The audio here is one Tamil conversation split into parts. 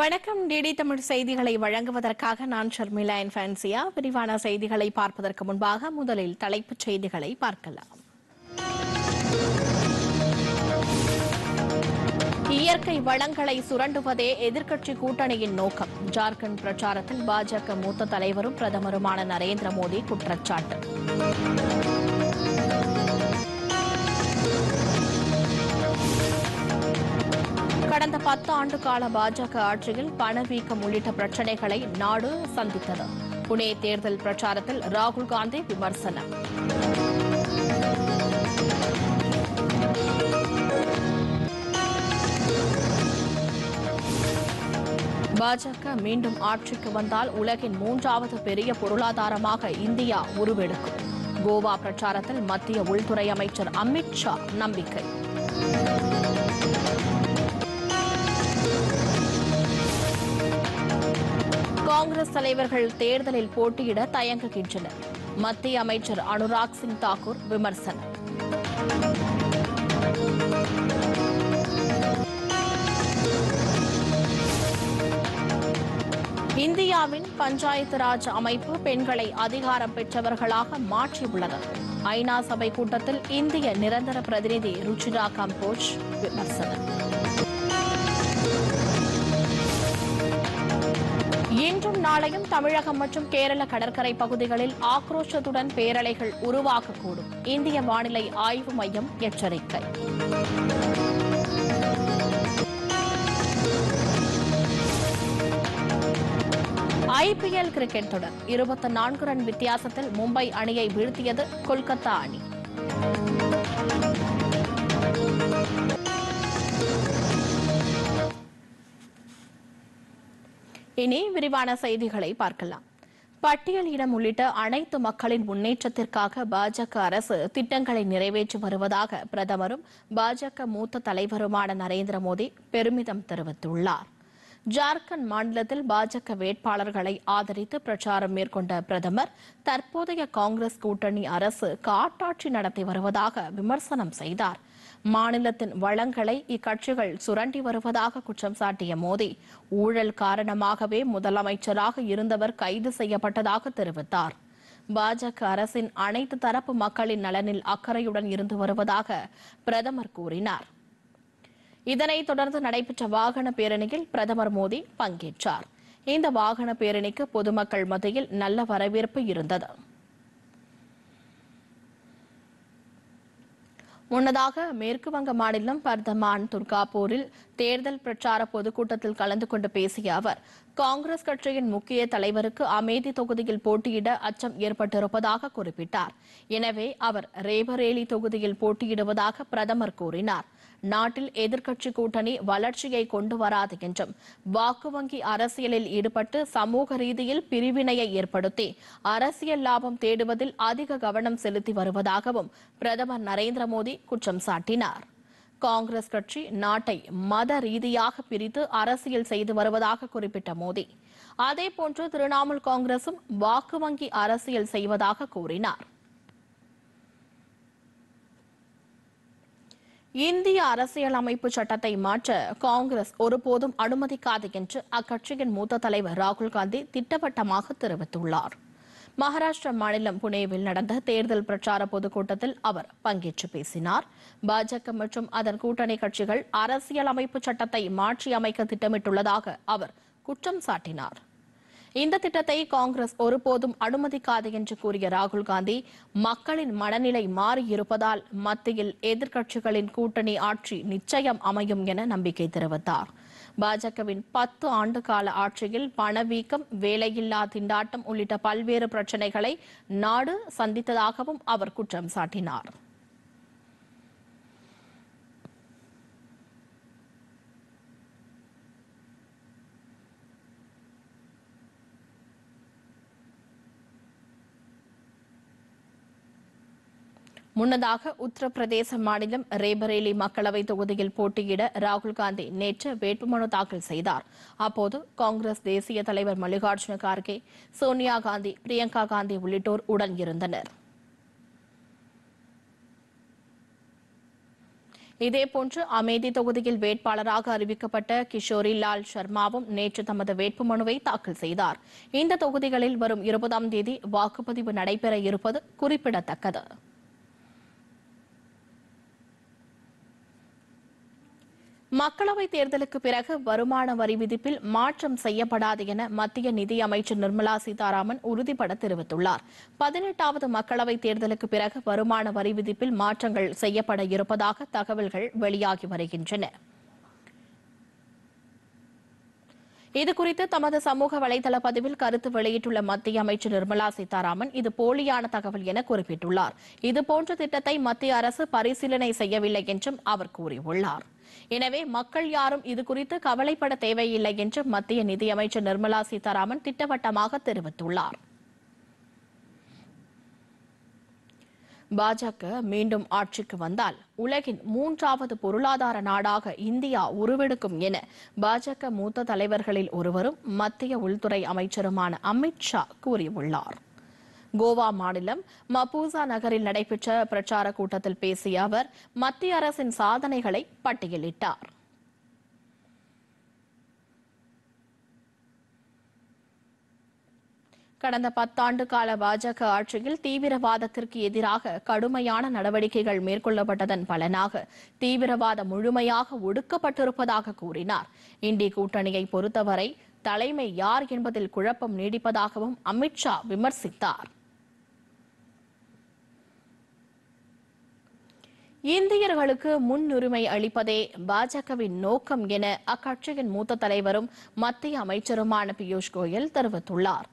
வணக்கம் டிடி தமிழ் செய்திகளை வழங்குவதற்காக நான் ஷர்மிளா என் ஃபேன்சியா விரிவான செய்திகளை பார்ப்பதற்கு முன்பாக முதலில் தலைப்புச் செய்திகளை பார்க்கலாம் இயற்கை வளங்களை சுரண்டுவதே எதிர்க்கட்சி கூட்டணியின் நோக்கம் ஜார்க்கண்ட் பிரச்சாரத்தில் பாஜக மூத்த தலைவரும் பிரதமருமான நரேந்திர மோடி குற்றச்சாட்டு கடந்த பத்து ஆண்டு கால பாஜக ஆட்சியில் பணவீக்கம் உள்ளிட்ட பிரச்சினைகளை நாடு சந்தித்தது புனே தேர்தல் பிரச்சாரத்தில் ராகுல் காந்தி விமர்சனம் பாஜக மீண்டும் ஆட்சிக்கு வந்தால் உலகின் மூன்றாவது பெரிய பொருளாதாரமாக இந்தியா உருவெடுக்கும் கோவா பிரச்சாரத்தில் மத்திய உள்துறை அமைச்சர் அமித் ஷா நம்பிக்கை காங்கிரஸ் தலைவர்கள் தேர்தலில் போட்டியிட தயங்குகின்றனர் மத்திய அமைச்சர் அனுராக் சிங் தாக்கூர் விமர்சனம் இந்தியாவின் பஞ்சாயத்து ராஜ் அமைப்பு பெண்களை அதிகாரம் பெற்றவர்களாக மாற்றியுள்ளது ஐநா சபை கூட்டத்தில் இந்திய நிரந்தர பிரதிநிதி ருச்சிரா கம்போஜ் விமர்சனம் இன்றும் நாளையும் தமிழகம் மற்றும் கேரள கடற்கரை பகுதிகளில் ஆக்ரோஷத்துடன் பேரலைகள் உருவாகக்கூடும் இந்திய வானிலை ஆய்வு மையம் எச்சரிக்கை ஐபிஎல் கிரிக்கெட் தொடர் இருபத்தி நான்கு ரன் வித்தியாசத்தில் மும்பை அணியை வீழ்த்தியது கொல்கத்தா அணி இனி விரிவான செய்திகளை பார்க்கலாம் பட்டியலிடம் உள்ளிட்ட அனைத்து மக்களின் முன்னேற்றத்திற்காக பாஜக அரசு திட்டங்களை நிறைவேற்றி வருவதாக பிரதமரும் பாஜக மூத்த தலைவருமான நரேந்திர மோடி பெருமிதம் தெரிவித்துள்ளார் ஜார்க்கண்ட் மாநிலத்தில் பாஜக வேட்பாளர்களை ஆதரித்து பிரச்சாரம் மேற்கொண்ட பிரதமர் தற்போதைய காங்கிரஸ் கூட்டணி அரசு காட்டாட்சி நடத்தி வருவதாக விமர்சனம் செய்தாா் மாநிலத்தின் வளங்களை இக்கட்சிகள் சுரண்டி வருவதாக குற்றம் சாட்டிய மோடி ஊழல் காரணமாகவே முதலமைச்சராக இருந்தவர் கைது செய்யப்பட்டதாக தெரிவித்தார் பாஜக அரசின் அனைத்து தரப்பு மக்களின் நலனில் அக்கறையுடன் இருந்து வருவதாக பிரதமர் கூறினார் இதனைத் தொடர்ந்து நடைபெற்ற வாகன பேரணியில் பிரதமர் மோடி பங்கேற்றார் இந்த வாகன பேரணிக்கு பொதுமக்கள் மத்தியில் நல்ல வரவேற்பு இருந்தது முன்னதாக மேற்குவங்க மாநிலம் பர்தமான் துர்காபூரில் தேர்தல் பிரச்சார பொதுக்கூட்டத்தில் கலந்து கொண்டு பேசிய அவர் காங்கிரஸ் கட்சியின் முக்கிய தலைவருக்கு அமேதி தொகுதியில் போட்டியிட அச்சம் ஏற்பட்டிருப்பதாக குறிப்பிட்டார் எனவே அவர் ரேபரேலி தொகுதியில் போட்டியிடுவதாக பிரதமர் கூறினார் நாட்டில் எதிர்க்கட்சி கூட்டணி வளர்ச்சியை கொண்டு வராது என்றும் வாக்கு வங்கி அரசியலில் ஈடுபட்டு சமூக ரீதியில் பிரிவினையை ஏற்படுத்தி அரசியல் லாபம் தேடுவதில் அதிக கவனம் செலுத்தி வருவதாகவும் பிரதமர் நரேந்திர மோடி குற்றம் சாட்டினார் காங்கிரஸ் கட்சி நாட்டை மத ரீதியாக பிரித்து அரசியல் செய்து வருவதாக குறிப்பிட்ட மோடி அதேபோன்று திரிணாமுல் காங்கிரசும் வாக்கு வங்கி அரசியல் செய்வதாக கூறினார் இந்திய அரசியலமைப்பு சட்டத்தை மாற்ற காங்கிரஸ் ஒருபோதும் அனுமதிக்காது என்று அக்கட்சியின் மூத்த தலைவர் ராகுல் காந்தி திட்டவட்டமாக தெரிவித்துள்ளார் மகாராஷ்டிரா மாநிலம் புனேவில் நடந்த தேர்தல் பிரச்சார பொதுக்கூட்டத்தில் அவர் பங்கேற்று பேசினார் பாஜக மற்றும் அதன் கூட்டணி கட்சிகள் அரசியலமைப்பு சட்டத்தை மாற்றியமைக்க திட்டமிட்டுள்ளதாக அவர் குற்றம் சாட்டினார் இந்த திட்டத்தை காங்கிரஸ் ஒருபோதும் அனுமதிக்காது என்று கூறிய ராகுல் காந்தி மக்களின் மனநிலை மாறியிருப்பதால் மத்தியில் எதிர்க்கட்சிகளின் கூட்டணி ஆட்சி நிச்சயம் அமையும் என நம்பிக்கை தெரிவித்தார் பாஜகவின் பத்து ஆண்டு கால ஆட்சியில் பணவீக்கம் வேலையில்லா திண்டாட்டம் உள்ளிட்ட பல்வேறு பிரச்சினைகளை நாடு சந்தித்ததாகவும் அவர் குற்றம் சாட்டினார் முன்னதாக உத்தரப்பிரதேச மாநிலம் ரேபரேலி மக்களவை தொகுதியில் போட்டியிட ராகுல் காந்தி நேற்று வேட்புமனு தாக்கல் செய்தார் அப்போது காங்கிரஸ் தேசிய தலைவர் மல்லிகார்ஜுன கார்கே சோனியா காந்தி பிரியங்கா காந்தி உள்ளிட்டோர் உடன் இருந்தனர் இதேபோன்று அமேதி தொகுதியில் வேட்பாளராக அறிவிக்கப்பட்ட கிஷோரி லால் சர்மாவும் நேற்று தமது வேட்புமனுவை தாக்கல் செய்தார் இந்த தொகுதிகளில் வரும் இருபதாம் தேதி வாக்குப்பதிவு நடைபெற இருப்பது குறிப்பிடத்தக்கது மக்களவை தேர்தலுக்கு பிறகு வருமான வரி விதிப்பில் மாற்றம் செய்யப்படாது என மத்திய நிதியமைச்சர் நிர்மலா சீதாராமன் உறுதிபட தெரிவித்துள்ளார் பதினெட்டாவது மக்களவை தேர்தலுக்கு பிறகு வருமான வரி விதிப்பில் மாற்றங்கள் செய்யப்பட இருப்பதாக தகவல்கள் வெளியாகி வருகின்றன இதுகுறித்து தமது சமூக வலைதள பதிவில் கருத்து வெளியிட்டுள்ள மத்திய அமைச்சர் நிர்மலா சீதாராமன் இது போலியான தகவல் என குறிப்பிட்டுள்ளார் இதுபோன்ற திட்டத்தை மத்திய அரசு பரிசீலனை செய்யவில்லை என்றும் அவர் கூறியுள்ளாா் எனவே மக்கள் யாரும் இது குறித்து கவலைப்பட தேவையில்லை என்று மத்திய நிதியமைச்சர் நிர்மலா சீதாராமன் திட்டவட்டமாக தெரிவித்துள்ளார் பாஜக மீண்டும் ஆட்சிக்கு வந்தால் உலகின் மூன்றாவது பொருளாதார நாடாக இந்தியா உருவெடுக்கும் என பாஜக மூத்த தலைவர்களில் ஒருவரும் மத்திய உள்துறை அமைச்சருமான அமித்ஷா கூறியுள்ளார் கோவா மாநிலம் மபூசா நகரில் நடைபெற்ற பிரச்சார கூட்டத்தில் பேசிய அவர் மத்திய அரசின் சாதனைகளை பட்டியலிட்டார் கடந்த பத்தாண்டு கால பாஜக ஆட்சியில் தீவிரவாதத்திற்கு எதிராக கடுமையான நடவடிக்கைகள் மேற்கொள்ளப்பட்டதன் பலனாக தீவிரவாதம் முழுமையாக ஒடுக்கப்பட்டிருப்பதாக கூறினார் இண்டி கூட்டணியை பொறுத்தவரை தலைமை யார் என்பதில் குழப்பம் நீடிப்பதாகவும் அமித்ஷா விமர்சித்தார் இந்தியர்களுக்கு முன்னுரிமை அளிப்பதே பாஜகவின் நோக்கம் என அக்கட்சியின் மூத்த தலைவரும் மத்திய அமைச்சருமான பியூஷ் கோயல் தெரிவித்துள்ளார்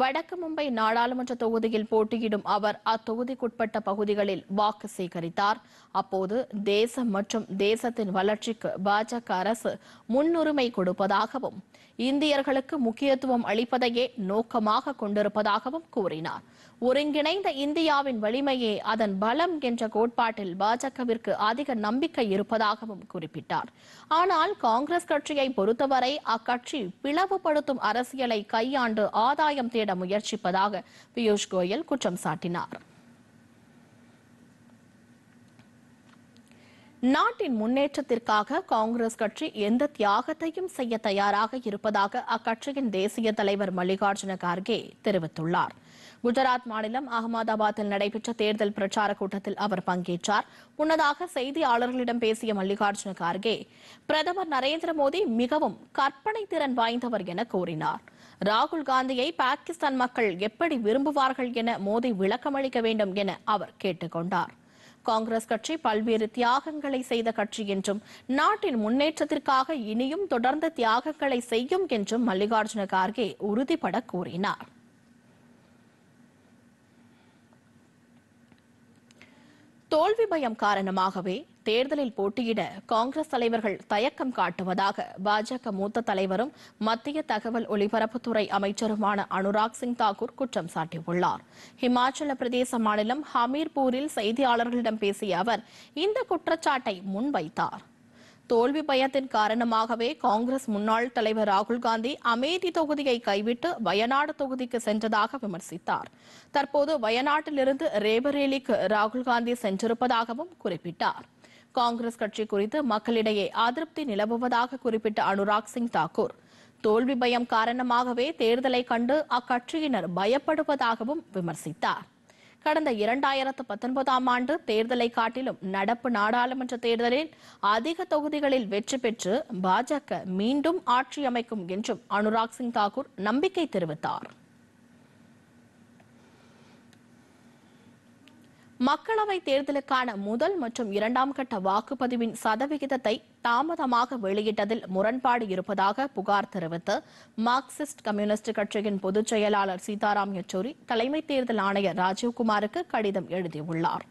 வடக்கு மும்பை நாடாளுமன்ற தொகுதியில் போட்டியிடும் அவர் அத்தொகுதிக்குட்பட்ட பகுதிகளில் வாக்கு சேகரித்தார் அப்போது தேசம் மற்றும் தேசத்தின் வளர்ச்சிக்கு பாஜக அரசு முன்னுரிமை கொடுப்பதாகவும் இந்தியர்களுக்கு முக்கியத்துவம் அளிப்பதையே நோக்கமாக கொண்டிருப்பதாகவும் கூறினார் ஒருங்கிணைந்த இந்தியாவின் வலிமையே அதன் பலம் என்ற கோட்பாட்டில் பாஜகவிற்கு அதிக நம்பிக்கை இருப்பதாகவும் குறிப்பிட்டார் ஆனால் காங்கிரஸ் கட்சியை பொறுத்தவரை அக்கட்சி பிளவுபடுத்தும் அரசியலை கையாண்டு ஆதாயம் தேட முயற்சிப்பதாக பியூஷ் கோயல் குற்றம் சாட்டினார் நாட்டின் முன்னேற்றத்திற்காக காங்கிரஸ் கட்சி எந்த தியாகத்தையும் செய்ய தயாராக இருப்பதாக அக்கட்சியின் தேசிய தலைவர் மல்லிகார்ஜுன கார்கே தெரிவித்துள்ளார் குஜராத் மாநிலம் அகமதாபாத்தில் நடைபெற்ற தேர்தல் பிரச்சார கூட்டத்தில் அவர் பங்கேற்றார் முன்னதாக செய்தியாளர்களிடம் பேசிய மல்லிகார்ஜுன கார்கே பிரதமர் நரேந்திர மோடி மிகவும் கற்பனை திறன் வாய்ந்தவர் என கூறினார் ராகுல் காந்தியை பாகிஸ்தான் மக்கள் எப்படி விரும்புவார்கள் என மோடி விளக்கமளிக்க வேண்டும் என அவர் கேட்டுக்கொண்டாா் காங்கிரஸ் கட்சி பல்வேறு தியாகங்களை செய்த கட்சி என்றும் நாட்டின் முன்னேற்றத்திற்காக இனியும் தொடர்ந்த தியாகங்களை செய்யும் என்றும் மல்லிகார்ஜுன கார்கே உறுதிபட கூறினார் தோல்வி பயம் காரணமாகவே தேர்தலில் போட்டியிட காங்கிரஸ் தலைவர்கள் தயக்கம் காட்டுவதாக பாஜக மூத்த தலைவரும் மத்திய தகவல் ஒலிபரப்புத்துறை அமைச்சருமான அனுராக் சிங் தாக்கூர் குற்றம் சாட்டியுள்ளார் ஹிமாச்சல பிரதேச மாநிலம் ஹமீர்பூரில் செய்தியாளர்களிடம் பேசிய அவர் இந்த குற்றச்சாட்டை முன்வைத்தார் தோல்வி பயத்தின் காரணமாகவே காங்கிரஸ் முன்னாள் தலைவர் ராகுல் காந்தி அமேதி தொகுதியை கைவிட்டு வயநாடு தொகுதிக்கு சென்றதாக விமர்சித்தார் தற்போது வயநாட்டிலிருந்து ரேபரேலிக்கு ராகுல் காந்தி சென்றிருப்பதாகவும் குறிப்பிட்டார் காங்கிரஸ் கட்சி குறித்து மக்களிடையே அதிருப்தி நிலவுவதாக குறிப்பிட்ட அனுராக் சிங் தாக்கூர் தோல்வி பயம் காரணமாகவே தேர்தலை கண்டு அக்கட்சியினர் பயப்படுவதாகவும் விமர்சித்தார் கடந்த இரண்டாயிரத்து பத்தொன்பதாம் ஆண்டு தேர்தலை காட்டிலும் நடப்பு நாடாளுமன்ற தேர்தலில் அதிக தொகுதிகளில் வெற்றி பெற்று பாஜக மீண்டும் ஆட்சி அமைக்கும் என்றும் அனுராக் சிங் தாக்கூர் நம்பிக்கை தெரிவித்தார் மக்களவைத் தேர்தலுக்கான முதல் மற்றும் இரண்டாம் கட்ட வாக்குப்பதிவின் சதவிகிதத்தை தாமதமாக வெளியிட்டதில் முரண்பாடு இருப்பதாக புகார் தெரிவித்து மார்க்சிஸ்ட் கம்யூனிஸ்ட் கட்சியின் பொதுச் செயலாளர் சீதாராம் யெச்சூரி தலைமை தேர்தல் ஆணையர் ராஜீவ்குமாருக்கு கடிதம் எழுதியுள்ளாா்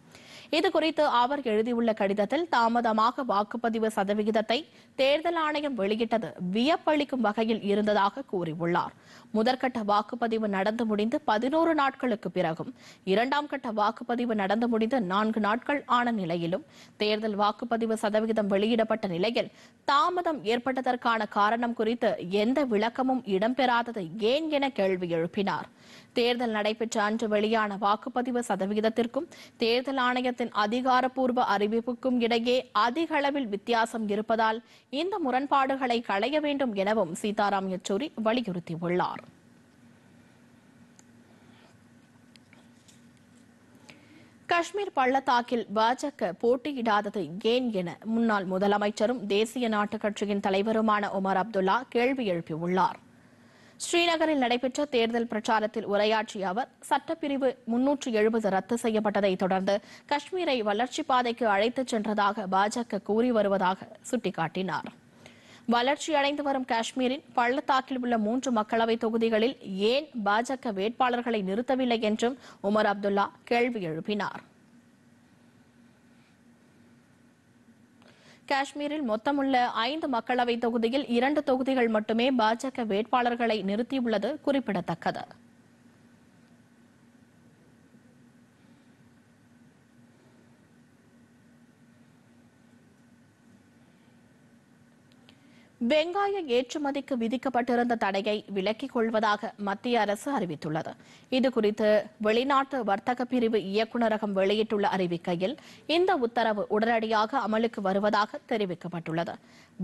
இதுகுறித்து அவர் எழுதியுள்ள கடிதத்தில் தாமதமாக வாக்குப்பதிவு சதவிகிதத்தை தேர்தல் ஆணையம் வெளியிட்டது வியப்பளிக்கும் வகையில் இருந்ததாக கூறியுள்ளார் முதற்கட்ட வாக்குப்பதிவு நடந்து முடிந்து பதினோரு நாட்களுக்கு பிறகும் இரண்டாம் கட்ட வாக்குப்பதிவு நடந்து முடிந்து நான்கு நாட்கள் ஆன நிலையிலும் தேர்தல் வாக்குப்பதிவு சதவிகிதம் வெளியிடப்பட்ட நிலையில் தாமதம் ஏற்பட்டதற்கான காரணம் குறித்து எந்த விளக்கமும் இடம்பெறாதது ஏன் என கேள்வி எழுப்பினார் தேர்தல் நடைபெற்ற அன்று வெளியான வாக்குப்பதிவு சதவிகிதத்திற்கும் தேர்தல் ஆணையத்தின் அதிகாரப்பூர்வ அறிவிப்புக்கும் இடையே அதிக அளவில் வித்தியாசம் இருப்பதால் இந்த முரண்பாடுகளை களைய வேண்டும் எனவும் சீதாராம் யெச்சூரி வலியுறுத்தியுள்ளார் காஷ்மீர் பள்ளத்தாக்கில் பாஜக போட்டியிடாதது ஏன் என முன்னாள் முதலமைச்சரும் தேசிய நாட்டு கட்சியின் தலைவருமான உமர் அப்துல்லா கேள்வி எழுப்பியுள்ளார் ஸ்ரீநகரில் நடைபெற்ற தேர்தல் பிரச்சாரத்தில் உரையாற்றிய அவர் சட்டப்பிரிவு முன்னூற்று எழுபது ரத்து செய்யப்பட்டதை தொடர்ந்து காஷ்மீரை வளர்ச்சி பாதைக்கு அழைத்துச் சென்றதாக பாஜக கூறி வருவதாக சுட்டிக்காட்டினார் வளர்ச்சியடைந்து வரும் காஷ்மீரின் பள்ளத்தாக்கில் உள்ள மூன்று மக்களவை தொகுதிகளில் ஏன் பாஜக வேட்பாளர்களை நிறுத்தவில்லை என்றும் உமர் அப்துல்லா கேள்வி எழுப்பினார் காஷ்மீரில் மொத்தமுள்ள ஐந்து மக்களவை தொகுதியில் இரண்டு தொகுதிகள் மட்டுமே பாஜக வேட்பாளர்களை நிறுத்தியுள்ளது குறிப்பிடத்தக்கது வெங்காய ஏற்றுமதிக்கு விதிக்கப்பட்டிருந்த தடையை விலக்கிக் கொள்வதாக மத்திய அரசு அறிவித்துள்ளது இதுகுறித்து வெளிநாட்டு வர்த்தக பிரிவு இயக்குநரகம் வெளியிட்டுள்ள அறிவிக்கையில் இந்த உத்தரவு உடனடியாக அமலுக்கு வருவதாக தெரிவிக்கப்பட்டுள்ளது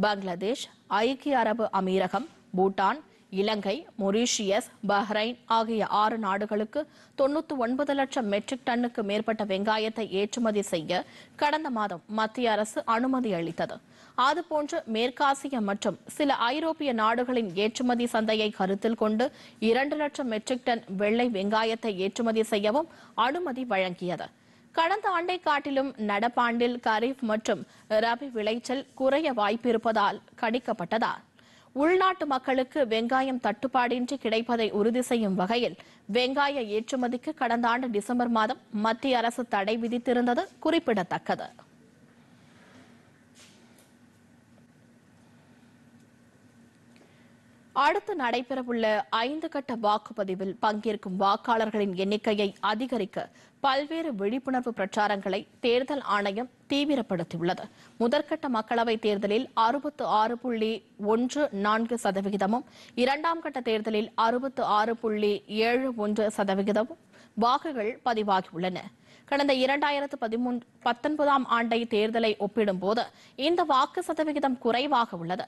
பங்களாதேஷ் ஐக்கிய அரபு அமீரகம் பூட்டான் இலங்கை மொரீஷியஸ் பஹ்ரைன் ஆகிய ஆறு நாடுகளுக்கு தொன்னூத்தி ஒன்பது லட்சம் மெட்ரிக் டன்னுக்கு மேற்பட்ட வெங்காயத்தை ஏற்றுமதி செய்ய கடந்த மாதம் மத்திய அரசு அனுமதி அளித்தது அதுபோன்று மேற்காசிய மற்றும் சில ஐரோப்பிய நாடுகளின் ஏற்றுமதி சந்தையை கருத்தில் கொண்டு இரண்டு லட்சம் மெட்ரிக் டன் வெள்ளை வெங்காயத்தை ஏற்றுமதி செய்யவும் அனுமதி வழங்கியது கடந்த ஆண்டை காட்டிலும் நடப்பாண்டில் கரீஃப் மற்றும் ரபி விளைச்சல் குறைய வாய்ப்பிருப்பதால் கணிக்கப்பட்டதால் உள்நாட்டு மக்களுக்கு வெங்காயம் தட்டுப்பாடின்றி கிடைப்பதை உறுதி செய்யும் வகையில் வெங்காய ஏற்றுமதிக்கு கடந்த ஆண்டு டிசம்பர் மாதம் மத்திய அரசு தடை விதித்திருந்தது குறிப்பிடத்தக்கது அடுத்து நடைபெறவுள்ள ஐந்து கட்ட வாக்குப்பதிவில் பங்கேற்கும் வாக்காளர்களின் எண்ணிக்கையை அதிகரிக்க பல்வேறு விழிப்புணர்வு பிரச்சாரங்களை தேர்தல் ஆணையம் தீவிரப்படுத்தியுள்ளது முதற்கட்ட மக்களவைத் தேர்தலில் அறுபத்து ஆறு புள்ளி ஒன்று நான்கு சதவிகிதமும் இரண்டாம் கட்ட தேர்தலில் அறுபத்து ஆறு புள்ளி ஏழு ஒன்று சதவிகிதமும் வாக்குகள் பதிவாகியுள்ளன கடந்த இரண்டாயிரத்து பதிமூன்று பத்தொன்பதாம் ஆண்டை தேர்தலை ஒப்பிடும்போது இந்த வாக்கு சதவிகிதம் குறைவாக உள்ளது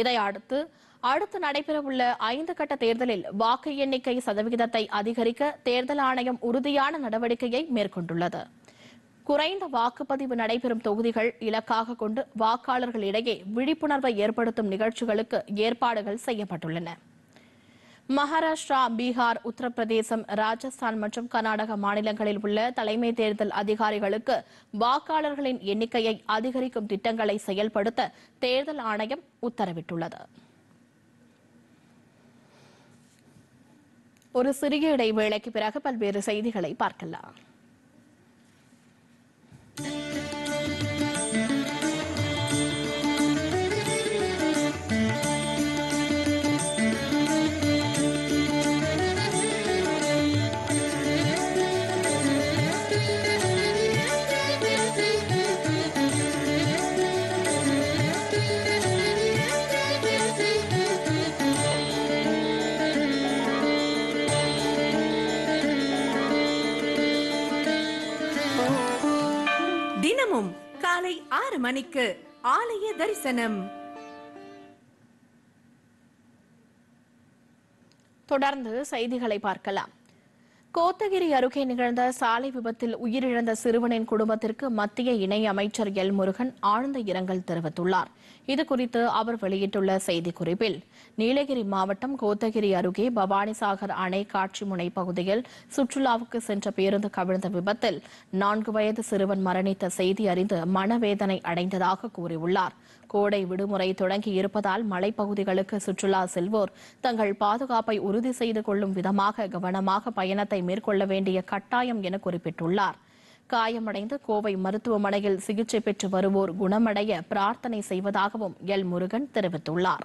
இதை அடுத்து அடுத்து நடைபெறவுள்ள ஐந்து கட்ட தேர்தலில் வாக்கு எண்ணிக்கை சதவிகிதத்தை அதிகரிக்க தேர்தல் ஆணையம் உறுதியான நடவடிக்கையை மேற்கொண்டுள்ளது குறைந்த வாக்குப்பதிவு நடைபெறும் தொகுதிகள் இலக்காக கொண்டு வாக்காளர்களிடையே விழிப்புணர்வை ஏற்படுத்தும் நிகழ்ச்சிகளுக்கு ஏற்பாடுகள் செய்யப்பட்டுள்ளன மகாராஷ்டிரா பீகார் உத்தரப்பிரதேசம் ராஜஸ்தான் மற்றும் கர்நாடக மாநிலங்களில் உள்ள தலைமை தேர்தல் அதிகாரிகளுக்கு வாக்காளர்களின் எண்ணிக்கையை அதிகரிக்கும் திட்டங்களை செயல்படுத்த தேர்தல் ஆணையம் உத்தரவிட்டுள்ளது ஒரு சிறிய இடைவேளைக்கு பிறகு பல்வேறு செய்திகளை பார்க்கலாம் ஆறு மணிக்கு ஆலய தரிசனம் தொடர்ந்து செய்திகளை பார்க்கலாம் கோத்தகிரி அருகே நிகழ்ந்த சாலை விபத்தில் உயிரிழந்த சிறுவனின் குடும்பத்திற்கு மத்திய இணை அமைச்சர் எல் முருகன் ஆழ்ந்த இரங்கல் தெரிவித்துள்ளார் இதுகுறித்து அவர் வெளியிட்டுள்ள செய்திக்குறிப்பில் நீலகிரி மாவட்டம் கோத்தகிரி அருகே பவானிசாகர் அணை காட்சிமுனை பகுதியில் சுற்றுலாவுக்கு சென்ற பேருந்து கவிழ்ந்த விபத்தில் நான்கு வயது சிறுவன் மரணித்த செய்தி அறிந்து மனவேதனை அடைந்ததாக கூறியுள்ளார் கோடை விடுமுறை தொடங்கி இருப்பதால் மலைப்பகுதிகளுக்கு சுற்றுலா செல்வோர் தங்கள் பாதுகாப்பை உறுதி செய்து கொள்ளும் விதமாக கவனமாக பயணத்தை மேற்கொள்ள வேண்டிய கட்டாயம் என குறிப்பிட்டுள்ளார் காயமடைந்து கோவை மருத்துவமனையில் சிகிச்சை பெற்று வருவோர் குணமடைய பிரார்த்தனை செய்வதாகவும் எல் முருகன் தெரிவித்துள்ளார்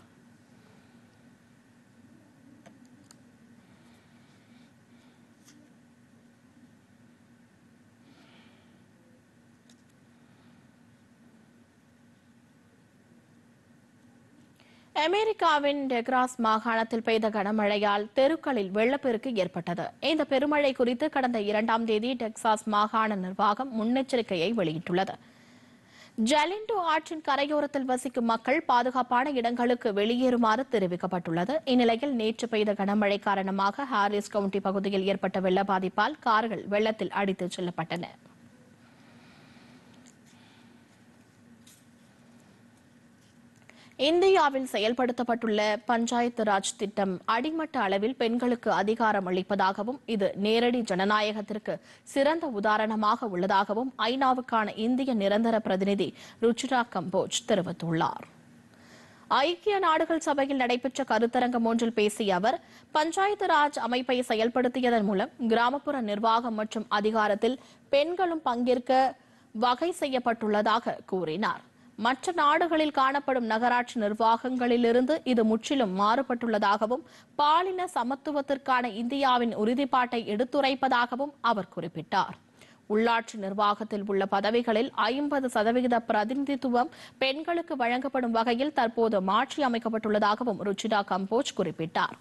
அமெரிக்காவின் டெக்ராஸ் மாகாணத்தில் பெய்த கனமழையால் தெருக்களில் வெள்ளப்பெருக்கு ஏற்பட்டது இந்த பெருமழை குறித்து கடந்த இரண்டாம் தேதி டெக்சாஸ் மாகாண நிர்வாகம் முன்னெச்சரிக்கையை வெளியிட்டுள்ளது ஜலிண்டோ ஆற்றின் கரையோரத்தில் வசிக்கும் மக்கள் பாதுகாப்பான இடங்களுக்கு வெளியேறுமாறு தெரிவிக்கப்பட்டுள்ளது இந்நிலையில் நேற்று பெய்த கனமழை காரணமாக ஹாரிஸ் கவுண்டி பகுதியில் ஏற்பட்ட வெள்ள பாதிப்பால் கார்கள் வெள்ளத்தில் அடித்துச் செல்லப்பட்டன இந்தியாவில் செயல்படுத்தப்பட்டுள்ள பஞ்சாயத்து ராஜ் திட்டம் அடிமட்ட அளவில் பெண்களுக்கு அதிகாரம் அளிப்பதாகவும் இது நேரடி ஜனநாயகத்திற்கு சிறந்த உதாரணமாக உள்ளதாகவும் ஐநாவுக்கான இந்திய நிரந்தர பிரதிநிதி ருச்சிரா கம்போஜ் தெரிவித்துள்ளார் ஐக்கிய நாடுகள் சபையில் நடைபெற்ற கருத்தரங்கம் ஒன்றில் பேசிய அவர் பஞ்சாயத்து ராஜ் அமைப்பை செயல்படுத்தியதன் மூலம் கிராமப்புற நிர்வாகம் மற்றும் அதிகாரத்தில் பெண்களும் பங்கேற்க வகை செய்யப்பட்டுள்ளதாக கூறினாா் மற்ற நாடுகளில் காணப்படும் நகராட்சி நிர்வாகங்களிலிருந்து இது முற்றிலும் மாறுபட்டுள்ளதாகவும் பாலின சமத்துவத்திற்கான இந்தியாவின் உறுதிப்பாட்டை எடுத்துரைப்பதாகவும் அவர் குறிப்பிட்டார் உள்ளாட்சி நிர்வாகத்தில் உள்ள பதவிகளில் ஐம்பது சதவிகித பிரதிநிதித்துவம் பெண்களுக்கு வழங்கப்படும் வகையில் தற்போது மாற்றி அமைக்கப்பட்டுள்ளதாகவும் ருச்சிதா கம்போஜ் குறிப்பிட்டார்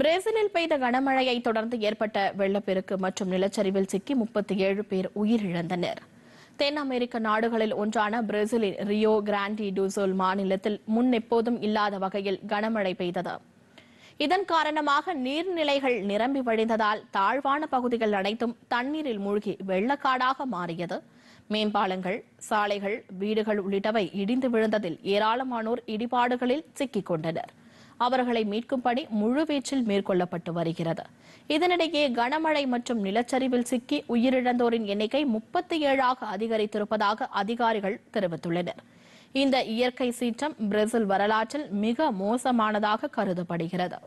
பிரேசிலில் பெய்த கனமழையை தொடர்ந்து ஏற்பட்ட வெள்ளப்பெருக்கு மற்றும் நிலச்சரிவில் சிக்கி முப்பத்தி ஏழு பேர் உயிரிழந்தனர் தென் அமெரிக்க நாடுகளில் ஒன்றான பிரேசிலின் ரியோ கிராண்டி டூசோல் மாநிலத்தில் முன் எப்போதும் இல்லாத வகையில் கனமழை பெய்தது இதன் காரணமாக நீர்நிலைகள் நிரம்பி வழிந்ததால் தாழ்வான பகுதிகள் அனைத்தும் தண்ணீரில் மூழ்கி வெள்ளக்காடாக மாறியது மேம்பாலங்கள் சாலைகள் வீடுகள் உள்ளிட்டவை இடிந்து விழுந்ததில் ஏராளமானோர் இடிபாடுகளில் சிக்கிக் கொண்டனர் அவர்களை மீட்கும் பணி முழுவீச்சில் மேற்கொள்ளப்பட்டு வருகிறது இதனிடையே கனமழை மற்றும் நிலச்சரிவில் சிக்கி உயிரிழந்தோரின் எண்ணிக்கை முப்பத்தி ஏழாக அதிகரித்திருப்பதாக அதிகாரிகள் தெரிவித்துள்ளனர் இந்த இயற்கை சீற்றம் பிரேசில் வரலாற்றில் மிக மோசமானதாக கருதப்படுகிறது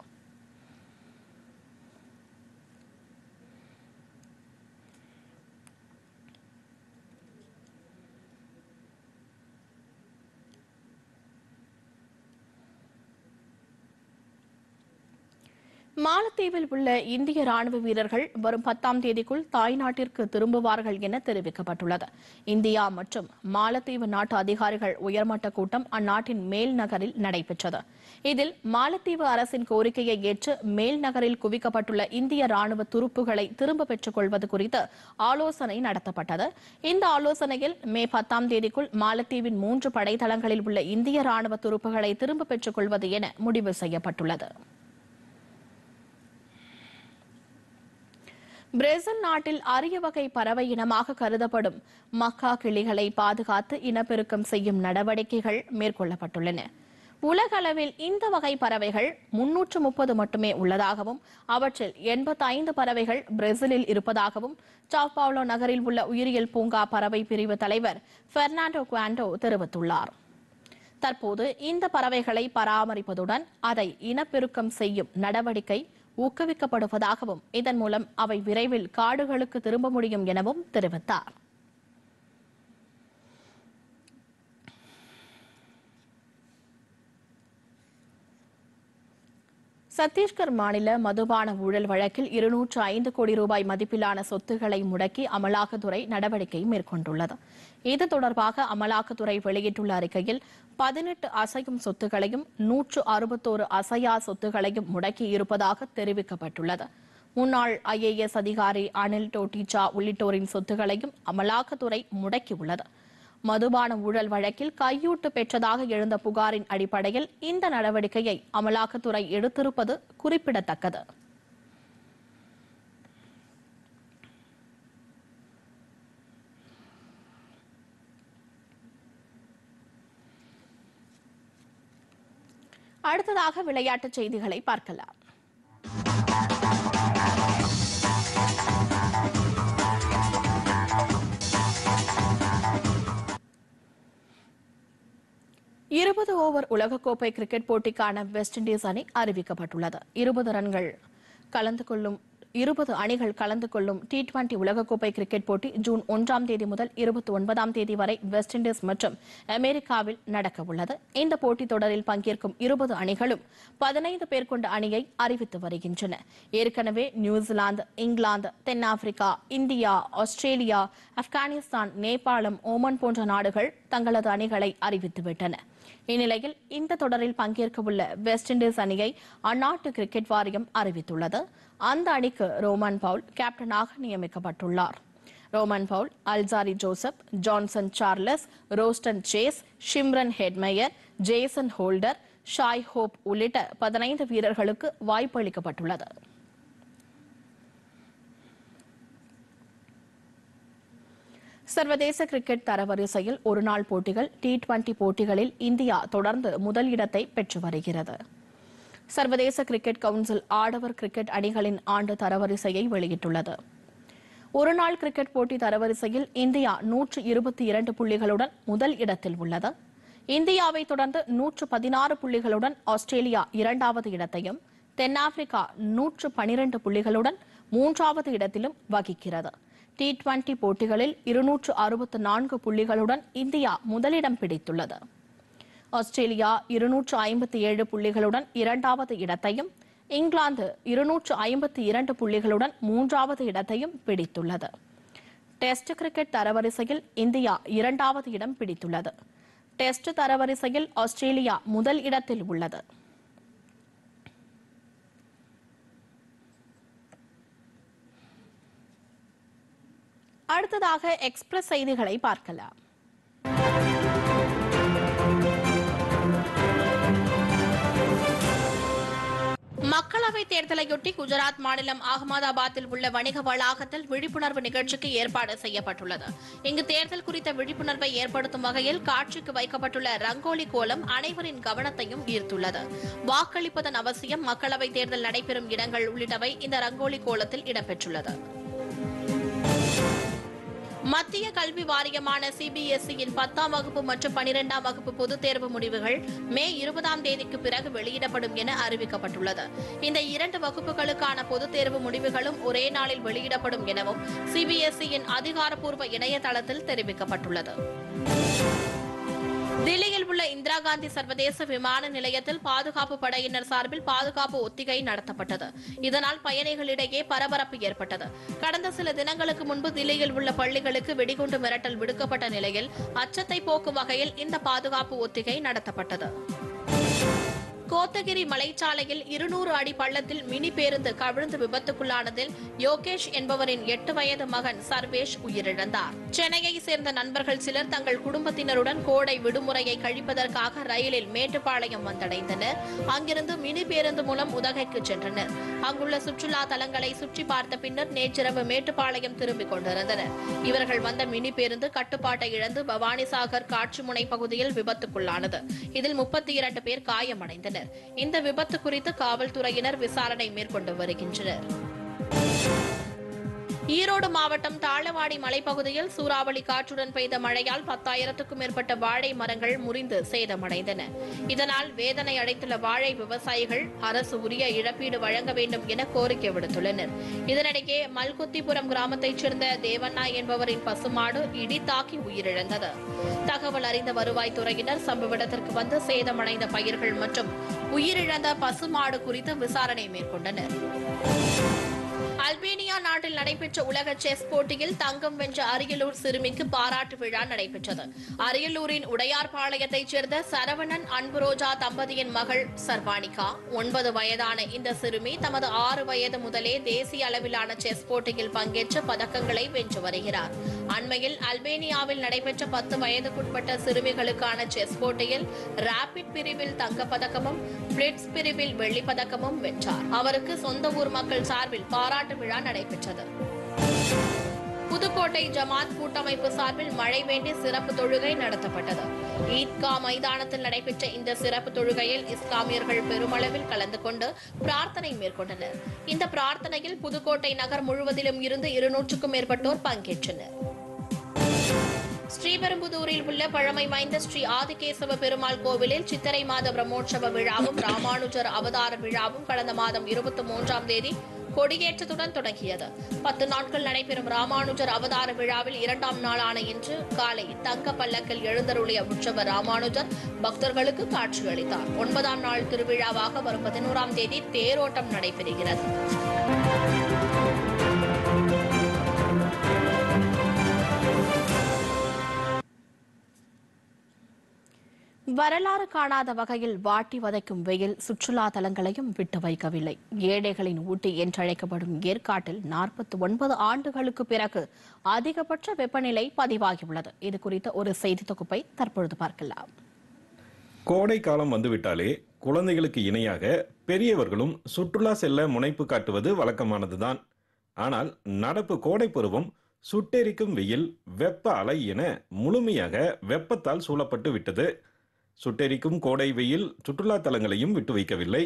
மாலத்தீவில் உள்ள இந்திய ராணுவ வீரர்கள் வரும் பத்தாம் தேதிக்குள் தாய்நாட்டிற்கு திரும்புவார்கள் என தெரிவிக்கப்பட்டுள்ளது இந்தியா மற்றும் மாலத்தீவு நாட்டு அதிகாரிகள் உயர்மட்ட கூட்டம் அந்நாட்டின் மேல் நகரில் நடைபெற்றது இதில் மாலத்தீவு அரசின் கோரிக்கையை ஏற்று மேல் நகரில் குவிக்கப்பட்டுள்ள இந்திய ராணுவ துருப்புகளை திரும்ப பெற்றுக் கொள்வது குறித்து ஆலோசனை நடத்தப்பட்டது இந்த ஆலோசனையில் மே பத்தாம் தேதிக்குள் மாலத்தீவின் மூன்று படைத்தளங்களில் உள்ள இந்திய ராணுவ துருப்புகளை திரும்ப பெற்றுக் கொள்வது என முடிவு செய்யப்பட்டுள்ளது பிரேசில் நாட்டில் அரிய வகை பறவை இனமாக கருதப்படும் மக்கா கிளிகளை பாதுகாத்து இனப்பெருக்கம் செய்யும் நடவடிக்கைகள் மேற்கொள்ளப்பட்டுள்ளன உலகளவில் இந்த வகை பறவைகள் முன்னூற்று முப்பது மட்டுமே உள்ளதாகவும் அவற்றில் எண்பத்தி ஐந்து பறவைகள் பிரேசிலில் இருப்பதாகவும் சாப்பாவ்லோ நகரில் உள்ள உயிரியல் பூங்கா பறவை பிரிவு தலைவர் பெர்னாண்டோ குவாண்டோ தெரிவித்துள்ளார் தற்போது இந்த பறவைகளை பராமரிப்பதுடன் அதை இனப்பெருக்கம் செய்யும் நடவடிக்கை ஊக்குவிக்கப்படுவதாகவும் இதன் மூலம் அவை விரைவில் காடுகளுக்கு திரும்ப முடியும் எனவும் தெரிவித்தார் சத்தீஸ்கர் மாநில மதுபான ஊழல் வழக்கில் இருநூற்று ஐந்து கோடி ரூபாய் மதிப்பிலான சொத்துக்களை முடக்கி அமலாக்கத்துறை நடவடிக்கை மேற்கொண்டுள்ளது இது தொடர்பாக அமலாக்கத்துறை வெளியிட்டுள்ள அறிக்கையில் பதினெட்டு அசையும் சொத்துகளையும் நூற்று அறுபத்தோரு அசையா சொத்துகளையும் முடக்கி இருப்பதாக தெரிவிக்கப்பட்டுள்ளது முன்னாள் ஐஏஎஸ் அதிகாரி அனில் டோட்டிச்சா உள்ளிட்டோரின் சொத்துகளையும் அமலாக்கத்துறை முடக்கியுள்ளது மதுபான ஊழல் வழக்கில் கையூட்டு பெற்றதாக எழுந்த புகாரின் அடிப்படையில் இந்த நடவடிக்கையை அமலாக்கத்துறை எடுத்திருப்பது குறிப்பிடத்தக்கது அடுத்ததாக விளையாட்டுச் செய்திகளை பார்க்கலாம் இருபது ஓவர் உலகக்கோப்பை கிரிக்கெட் போட்டிக்கான வெஸ்ட் இண்டீஸ் அணி அறிவிக்கப்பட்டுள்ளது இருபது ரன்கள் கலந்து கொள்ளும் இருபது அணிகள் கலந்து கொள்ளும் டி டுவெண்டி உலகக்கோப்பை கிரிக்கெட் போட்டி ஜூன் ஒன்றாம் தேதி முதல் இருபத்தி ஒன்பதாம் தேதி வரை வெஸ்ட் இண்டீஸ் மற்றும் அமெரிக்காவில் நடக்கவுள்ளது இந்த போட்டித் தொடரில் பங்கேற்கும் இருபது அணிகளும் பதினைந்து பேர் கொண்ட அணியை அறிவித்து வருகின்றன ஏற்கனவே நியூசிலாந்து இங்கிலாந்து தென்னாப்பிரிக்கா இந்தியா ஆஸ்திரேலியா ஆப்கானிஸ்தான் நேபாளம் ஓமன் போன்ற நாடுகள் தங்களது அணிகளை அறிவித்துவிட்டன இந்நிலையில் இந்த தொடரில் பங்கேற்கவுள்ள வெஸ்ட் இண்டீஸ் அணியை அந்நாட்டு கிரிக்கெட் வாரியம் அறிவித்துள்ளது அந்த அணிக்கு ரோமன் பவுல் கேப்டனாக நியமிக்கப்பட்டுள்ளார் Rovman Powell Alzarri Joseph Johnson Charles Roston Chase Shimron Hetmyer Jason Holder Shai Hope உள்ளிட்ட பதினைந்து வீரர்களுக்கு வாய்ப்பு அளிக்கப்பட்டுள்ளது சர்வதேச கிரிக்கெட் தரவரிசையில் ஒருநாள் போட்டிகள் டி டுவெண்டி போட்டிகளில் இந்தியா தொடர்ந்து முதல் இடத்தை பெற்று வருகிறது சர்வதேச கிரிக்கெட் கவுன்சில் ஆடவர் கிரிக்கெட் அணிகளின் ஆண்டு தரவரிசையை வெளியிட்டுள்ளது ஒருநாள் கிரிக்கெட் போட்டி தரவரிசையில் இந்தியா நூற்று இருபத்தி இரண்டு புள்ளிகளுடன் முதல் இடத்தில் உள்ளது இந்தியாவை தொடர்ந்து நூற்று பதினாறு புள்ளிகளுடன் ஆஸ்திரேலியா இரண்டாவது இடத்தையும் தென்னாப்பிரிக்கா நூற்று பனிரண்டு புள்ளிகளுடன் மூன்றாவது இடத்திலும் வகிக்கிறது டி டுவெண்டி போட்டிகளில் இருநூற்று அறுபத்து நான்கு புள்ளிகளுடன் இந்தியா முதலிடம் பிடித்துள்ளது ஆஸ்திரேலியா இருநூற்று ஐம்பத்தி ஏழு புள்ளிகளுடன் இரண்டாவது இடத்தையும் இங்கிலாந்து இருநூற்று ஐம்பத்தி இரண்டு புள்ளிகளுடன் மூன்றாவது இடத்தையும் பிடித்துள்ளது டெஸ்ட் கிரிக்கெட் தரவரிசையில் இந்தியா இரண்டாவது இடம் பிடித்துள்ளது டெஸ்ட் தரவரிசையில் ஆஸ்திரேலியா முதல் இடத்தில் உள்ளது அடுத்ததாக எக்ஸ்பிரஸ் செய்திகளை பார்க்கலாம் மக்களவைத் தேர்தலையொட்டி குஜராத் மாநிலம் அகமதாபாத்தில் உள்ள வணிக வளாகத்தில் விழிப்புணர்வு நிகழ்ச்சிக்கு ஏற்பாடு செய்யப்பட்டுள்ளது இங்கு தேர்தல் குறித்த விழிப்புணர்வை ஏற்படுத்தும் வகையில் காட்சிக்கு வைக்கப்பட்டுள்ள ரங்கோலி கோலம் அனைவரின் கவனத்தையும் ஈர்த்துள்ளது வாக்களிப்பதன் அவசியம் மக்களவைத் தேர்தல் நடைபெறும் இடங்கள் உள்ளிட்டவை இந்த ரங்கோலி கோலத்தில் இடம்பெற்றுள்ளது மத்திய கல்வி வாரியமான சிபிஎஸ்இயின் பத்தாம் வகுப்பு மற்றும் பனிரெண்டாம் வகுப்பு பொதுத் தேர்வு முடிவுகள் மே இருபதாம் தேதிக்கு பிறகு வெளியிடப்படும் என அறிவிக்கப்பட்டுள்ளது இந்த இரண்டு வகுப்புகளுக்கான பொதுத் தேர்வு முடிவுகளும் ஒரே நாளில் வெளியிடப்படும் எனவும் சிபிஎஸ்இயின் அதிகாரப்பூர்வ இணையதளத்தில் தெரிவிக்கப்பட்டுள்ளது தில்லியில் உள்ள இந்திரா காந்தி சர்வதேச விமான நிலையத்தில் பாதுகாப்பு படையினர் சார்பில் பாதுகாப்பு ஒத்திகை நடத்தப்பட்டது இதனால் பயணிகளிடையே பரபரப்பு ஏற்பட்டது கடந்த சில தினங்களுக்கு முன்பு தில்லியில் உள்ள பள்ளிகளுக்கு வெடிகுண்டு மிரட்டல் விடுக்கப்பட்ட நிலையில் அச்சத்தை போக்கும் வகையில் இந்த பாதுகாப்பு ஒத்திகை நடத்தப்பட்டது கோத்தகிரி மலைச்சாலையில் இருநூறு அடி பள்ளத்தில் மினி பேருந்து கவிழ்ந்து விபத்துக்குள்ளானதில் யோகேஷ் என்பவரின் எட்டு வயது மகன் சர்வேஷ் உயிரிழந்தார் சென்னையை சேர்ந்த நண்பர்கள் சிலர் தங்கள் குடும்பத்தினருடன் கோடை விடுமுறையை கழிப்பதற்காக ரயிலில் மேட்டுப்பாளையம் வந்தடைந்தனர் அங்கிருந்து மினி பேருந்து மூலம் உதகைக்கு சென்றனர் அங்குள்ள சுற்றுலா தலங்களை சுற்றி பார்த்த பின்னர் நேற்றிரவு மேட்டுப்பாளையம் திரும்பிக் கொண்டிருந்தனர் இவர்கள் வந்த மினி பேருந்து கட்டுப்பாட்டை இழந்து பவானிசாகர் காட்சிமுனை பகுதியில் விபத்துக்குள்ளானது இதில் முப்பத்தி இரண்டு பேர் காயமடைந்தனர் இந்த விபத்து குறித்து காவல்துறையினர் விசாரணை மேற்கொண்டு வருகின்றனர் ஈரோடு மாவட்டம் தாளவாடி மலைப்பகுதியில் சூறாவளி காற்றுடன் பெய்த மழையால் பத்தாயிரத்துக்கும் மேற்பட்ட வாழை மரங்கள் முறிந்து சேதமடைந்தன இதனால் வேதனை அடைத்துள்ள வாழை விவசாயிகள் அரசு உரிய இழப்பீடு வழங்க வேண்டும் என கோரிக்கை விடுத்துள்ளனர் இதனிடையே மல்குத்திபுரம் கிராமத்தைச் சேர்ந்த தேவண்ணா என்பவரின் பசுமாடு இடி தாக்கி உயிரிழந்தது தகவல் அறிந்த வருவாய்த்துறையினர் சம்பவ இடத்திற்கு வந்து சேதமடைந்த பயிர்கள் மற்றும் உயிரிழந்த பசுமாடு குறித்து விசாரணை மேற்கொண்டனர் அல்பேனியா நாட்டில் நடைபெற்ற உலக செஸ் போட்டியில் தங்கம் வென்ற அரியலூர் சிறுமிக்கு பாராட்டு விழா நடைபெற்றது அரியலூரின் உடையார்பாளையத்தைச் சேர்ந்த சரவணன் அன்புரோஜா தம்பதியின் மகள் சர்வானிகா ஒன்பது வயதான இந்த சிறுமி தமது ஆறு வயது முதலே தேசிய அளவிலான செஸ் போட்டியில் பங்கேற்ற பதக்கங்களை வென்று வருகிறார் அண்மையில் அல்பேனியாவில் நடைபெற்ற பத்து வயதுக்குட்பட்ட சிறுமிகளுக்கான செஸ் போட்டியில் ராபிட் பிரிவில் தங்கப்பதக்கமும் பிளிட்ஸ் பிரிவில் வெள்ளிப்பதக்கமும் வென்றார் அவருக்கு சொந்த ஊர் மக்கள் சார்பில் பாராட்டு பாராட்டு விழா நடைபெற்றது புதுக்கோட்டை ஜமாத் கூட்டமைப்பு சார்பில் மழை வேண்டி சிறப்பு தொழுகை நடத்தப்பட்டது ஈத்கா மைதானத்தில் நடைபெற்ற இந்த சிறப்பு தொழுகையில் இஸ்லாமியர்கள் பெருமளவில் கலந்து கொண்டு பிரார்த்தனை மேற்கொண்டனர் இந்த பிரார்த்தனையில் புதுக்கோட்டை நகர் முழுவதிலும் இருந்து இருநூற்றுக்கும் மேற்பட்டோர் பங்கேற்றனர் ஸ்ரீபெரும்புதூரில் உள்ள பழமை வாய்ந்த ஸ்ரீ ஆதிகேசவ பெருமாள் கோவிலில் சித்திரை மாத பிரம்மோற்சவ விழாவும் ராமானுஜர் அவதார விழாவும் கடந்த மாதம் இருபத்தி மூன்றாம் தேதி கொடியேற்றத்துடன் தொடங்கியது பத்து நாட்கள் நடைபெறும் ராமானுஜர் அவதார விழாவில் இரண்டாம் நாளான இன்று காலை தங்க பல்லக்கில் எழுந்தருளிய உற்சவர் ராமானுஜர் பக்தர்களுக்கு காட்சி அளித்தார் ஒன்பதாம் நாள் திருவிழாவாக வரும் பதினோராம் தேதி தேரோட்டம் நடைபெறுகிறது வரலாறு காணாத வகையில் வாட்டி வதைக்கும் வெயில் சுற்றுலா தலங்களையும் விட்டு வைக்கவில்லை ஏழைகளின் ஊட்டி என்றழைக்கப்படும் ஏற்காட்டில் நாற்பத்தி ஒன்பது ஆண்டுகளுக்கு பிறகு அதிகபட்ச வெப்பநிலை பதிவாகியுள்ளது இது குறித்த ஒரு செய்தி தொகுப்பை தற்பொழுது பார்க்கலாம் கோடை காலம் வந்துவிட்டாலே குழந்தைகளுக்கு இணையாக பெரியவர்களும் சுற்றுலா செல்ல முனைப்பு காட்டுவது வழக்கமானதுதான் ஆனால் நடப்பு கோடை பருவம் சுட்டெரிக்கும் வெயில் வெப்ப அலை என முழுமையாக வெப்பத்தால் சூழப்பட்டு விட்டது சுட்டெரிக்கும் கோடை வெயில் சுற்றுலா தலங்களையும் விட்டு வைக்கவில்லை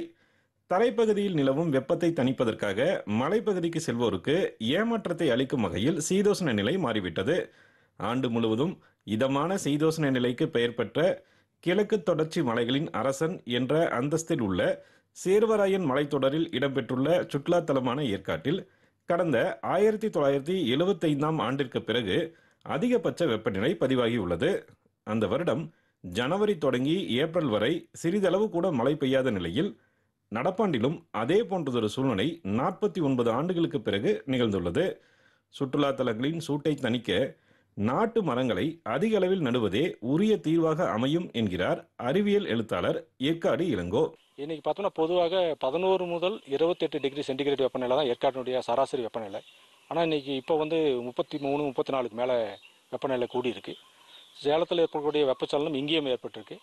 தரைப்பகுதியில் நிலவும் வெப்பத்தை தணிப்பதற்காக மலைப்பகுதிக்கு செல்வோருக்கு ஏமாற்றத்தை அளிக்கும் வகையில் சீதோஷ்ண நிலை மாறிவிட்டது ஆண்டு முழுவதும் இதமான சீதோஷ்ண நிலைக்கு பெயர் பெற்ற கிழக்கு தொடர்ச்சி மலைகளின் அரசன் என்ற அந்தஸ்தில் உள்ள சேர்வராயன் மலைத்தொடரில் இடம்பெற்றுள்ள சுற்றுலா தலமான ஏற்காட்டில் கடந்த ஆயிரத்தி தொள்ளாயிரத்தி எழுபத்தைந்தாம் ஆண்டிற்கு பிறகு அதிகபட்ச வெப்பநிலை பதிவாகியுள்ளது அந்த வருடம் ஜனவரி தொடங்கி ஏப்ரல் வரை சிறிதளவு கூட மழை பெய்யாத நிலையில் நடப்பாண்டிலும் அதே போன்றதொரு சூழ்நிலை நாற்பத்தி ஒன்பது ஆண்டுகளுக்கு பிறகு நிகழ்ந்துள்ளது சுற்றுலா தலங்களின் சூட்டை தணிக்க நாட்டு மரங்களை அதிக அளவில் நடுவதே உரிய தீர்வாக அமையும் என்கிறார் அறிவியல் எழுத்தாளர் ஏற்காடு இளங்கோ இன்னைக்கு பார்த்தோம்னா பொதுவாக பதினோரு முதல் இருபத்தெட்டு டிகிரி சென்டிகிரேட் வெப்பநிலை தான் ஏற்காட்டினுடைய சராசரி வெப்பநிலை ஆனால் இன்னைக்கு இப்போ வந்து முப்பத்தி மூணு முப்பத்தி நாலுக்கு மேலே வெப்பநிலை கூடி இருக்குது சேலத்தில் ஏற்படக்கூடிய வெப்பச்சலனம் இங்கேயும் ஏற்பட்டிருக்கு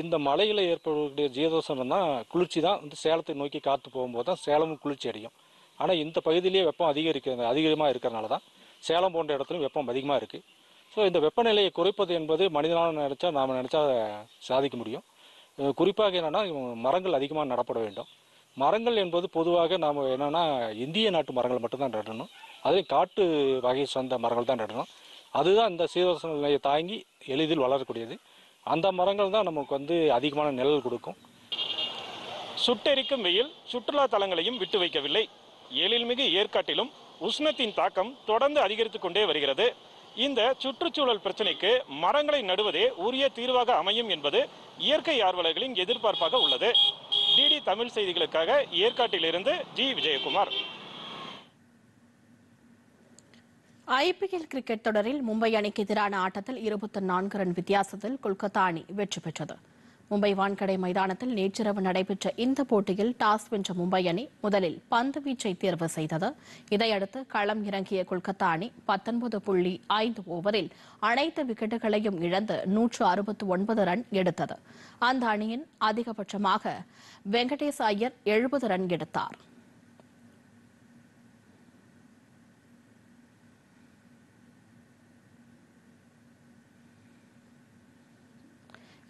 இந்த மலையில் ஏற்படக்கூடிய ஜீதோஷனம் தான் குளிர்ச்சி தான் வந்து சேலத்தை நோக்கி காற்று போகும்போது தான் சேலமும் குளிர்ச்சி அடையும் ஆனால் இந்த பகுதியிலேயே வெப்பம் அதிகரிக்க அதிகமாக இருக்கிறனால தான் சேலம் போன்ற இடத்துலையும் வெப்பம் அதிகமாக இருக்குது ஸோ இந்த வெப்பநிலையை குறைப்பது என்பது மனிதனால நினச்சா நாம் நினச்சா சாதிக்க முடியும் குறிப்பாக என்னென்னா மரங்கள் அதிகமாக நடப்பட வேண்டும் மரங்கள் என்பது பொதுவாக நாம் என்னென்னா இந்திய நாட்டு மரங்கள் மட்டும்தான் நடணும் அதே காட்டு வகை சார்ந்த மரங்கள் தான் நடணும் அதுதான் இந்த சீதோஷண நிலையை தாங்கி எளிதில் வளரக்கூடியது அந்த மரங்கள் தான் நமக்கு வந்து அதிகமான நிழல் கொடுக்கும் சுட்டெரிக்கும் வெயில் சுற்றுலா தலங்களையும் விட்டு வைக்கவில்லை எழில்மிகு ஏற்காட்டிலும் உஷ்ணத்தின் தாக்கம் தொடர்ந்து அதிகரித்து கொண்டே வருகிறது இந்த சுற்றுச்சூழல் பிரச்சனைக்கு மரங்களை நடுவதே உரிய தீர்வாக அமையும் என்பது இயற்கை ஆர்வலர்களின் எதிர்பார்ப்பாக உள்ளது டிடி தமிழ் செய்திகளுக்காக ஏற்காட்டிலிருந்து ஜி விஜயகுமார் ஐபிஎல் கிரிக்கெட் தொடரில் மும்பை அணிக்கு எதிரான ஆட்டத்தில் இருபத்தி நான்கு ரன் வித்தியாசத்தில் கொல்கத்தா அணி வெற்றி பெற்றது மும்பை வான்கடை மைதானத்தில் நேற்றிரவு நடைபெற்ற இந்த போட்டியில் டாஸ் வென்ற மும்பை அணி முதலில் பந்து வீச்சை தேர்வு செய்தது இதையடுத்து களம் இறங்கிய கொல்கத்தா அணி பத்தொன்பது புள்ளி ஐந்து ஓவரில் அனைத்து விக்கெட்டுகளையும் இழந்து நூற்று அறுபத்தி ஒன்பது ரன் எடுத்தது அந்த அணியின் அதிகபட்சமாக வெங்கடேஷ் ஐயர் எழுபது ரன் எடுத்தாா்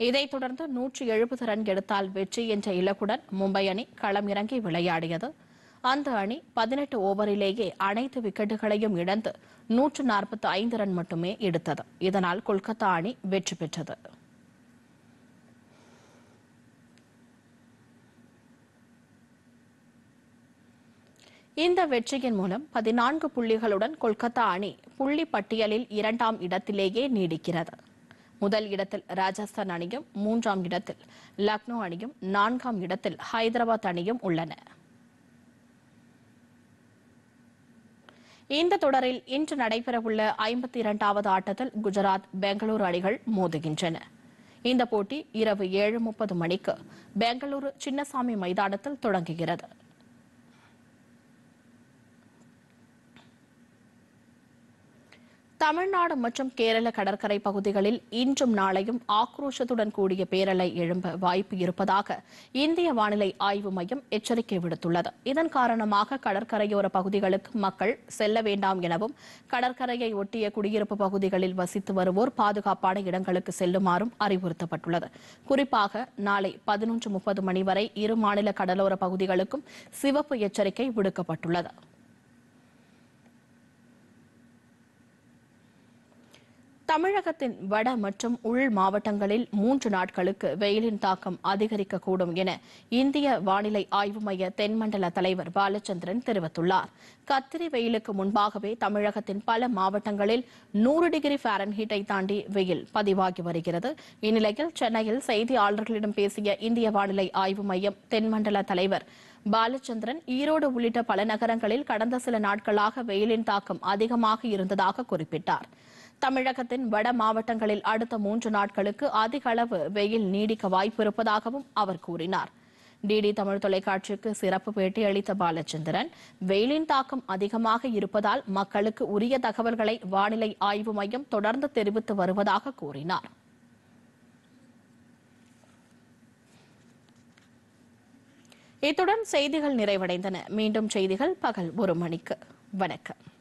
இதைத் தொடர்ந்து நூற்றி எழுபது ரன் எடுத்தால் வெற்றி என்ற இலக்குடன் மும்பை அணி களம் இறங்கி விளையாடியது அந்த அணி பதினெட்டு ஓவரிலேயே அனைத்து விக்கெட்டுகளையும் இழந்து நூற்று நாற்பத்தி ஐந்து ரன் மட்டுமே எடுத்தது இதனால் கொல்கத்தா அணி வெற்றி பெற்றது இந்த வெற்றியின் மூலம் பதினான்கு புள்ளிகளுடன் கொல்கத்தா அணி புள்ளி பட்டியலில் இரண்டாம் இடத்திலேயே நீடிக்கிறது முதல் இடத்தில் ராஜஸ்தான் அணியும் மூன்றாம் இடத்தில் லக்னோ அணியும் நான்காம் இடத்தில் ஹைதராபாத் அணியும் உள்ளன இந்த தொடரில் இன்று நடைபெறவுள்ள ஐம்பத்தி இரண்டாவது ஆட்டத்தில் குஜராத் பெங்களூரு அணிகள் மோதுகின்றன இந்த போட்டி இரவு ஏழு முப்பது மணிக்கு பெங்களூரு சின்னசாமி மைதானத்தில் தொடங்குகிறது தமிழ்நாடு மற்றும் கேரள கடற்கரை பகுதிகளில் இன்றும் நாளையும் ஆக்ரோஷத்துடன் கூடிய பேரலை எழும்ப வாய்ப்பு இருப்பதாக இந்திய வானிலை ஆய்வு மையம் எச்சரிக்கை விடுத்துள்ளது இதன் காரணமாக கடற்கரையோர பகுதிகளுக்கு மக்கள் செல்ல வேண்டாம் எனவும் கடற்கரையை ஒட்டிய குடியிருப்பு பகுதிகளில் வசித்து வருவோர் பாதுகாப்பான இடங்களுக்கு செல்லுமாறும் அறிவுறுத்தப்பட்டுள்ளது குறிப்பாக நாளை பதினொன்று முப்பது மணி வரை இரு மாநில கடலோர பகுதிகளுக்கும் சிவப்பு எச்சரிக்கை விடுக்கப்பட்டுள்ளது தமிழகத்தின் வட மற்றும் உள் மாவட்டங்களில் மூன்று நாட்களுக்கு வெயிலின் தாக்கம் அதிகரிக்கக்கூடும் என இந்திய வானிலை ஆய்வு மைய தென்மண்டல தலைவர் பாலச்சந்திரன் தெரிவித்துள்ளார் கத்திரி வெயிலுக்கு முன்பாகவே தமிழகத்தின் பல மாவட்டங்களில் நூறு டிகிரி ஃபாரன்ஹீட்டை தாண்டி வெயில் பதிவாகி வருகிறது இந்நிலையில் சென்னையில் செய்தியாளர்களிடம் பேசிய இந்திய வானிலை ஆய்வு மையம் தென்மண்டல தலைவர் பாலச்சந்திரன் ஈரோடு உள்ளிட்ட பல நகரங்களில் கடந்த சில நாட்களாக வெயிலின் தாக்கம் அதிகமாக இருந்ததாக குறிப்பிட்டாா் தமிழகத்தின் வட மாவட்டங்களில் அடுத்த மூன்று நாட்களுக்கு அதிக அளவு வெயில் நீடிக்க வாய்ப்பிருப்பதாகவும் அவர் கூறினார் டிடி தமிழ் தொலைக்காட்சிக்கு சிறப்பு பேட்டியளித்த பாலச்சந்திரன் வெயிலின் தாக்கம் அதிகமாக இருப்பதால் மக்களுக்கு உரிய தகவல்களை வானிலை ஆய்வு மையம் தொடர்ந்து தெரிவித்து வருவதாக கூறினார் இத்துடன் செய்திகள் நிறைவடைந்தன மீண்டும் செய்திகள் பகல் ஒரு மணிக்கு வணக்கம்